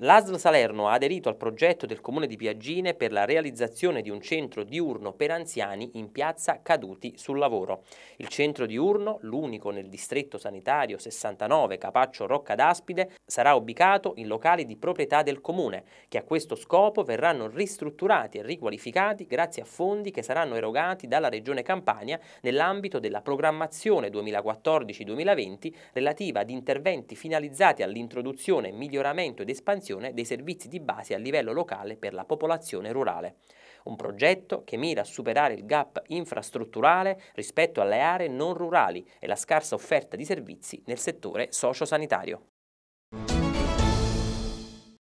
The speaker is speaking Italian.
L'ASL Salerno ha aderito al progetto del Comune di Piaggine per la realizzazione di un centro diurno per anziani in piazza Caduti sul lavoro. Il centro diurno, l'unico nel distretto sanitario 69 Capaccio Rocca d'Aspide, sarà ubicato in locali di proprietà del Comune, che a questo scopo verranno ristrutturati e riqualificati grazie a fondi che saranno erogati dalla Regione Campania nell'ambito della programmazione 2014-2020 relativa ad interventi finalizzati all'introduzione, miglioramento ed espansione realizzazione dei servizi di base a livello locale per la popolazione rurale. Un progetto che mira a superare il gap infrastrutturale rispetto alle aree non rurali e la scarsa offerta di servizi nel settore sociosanitario.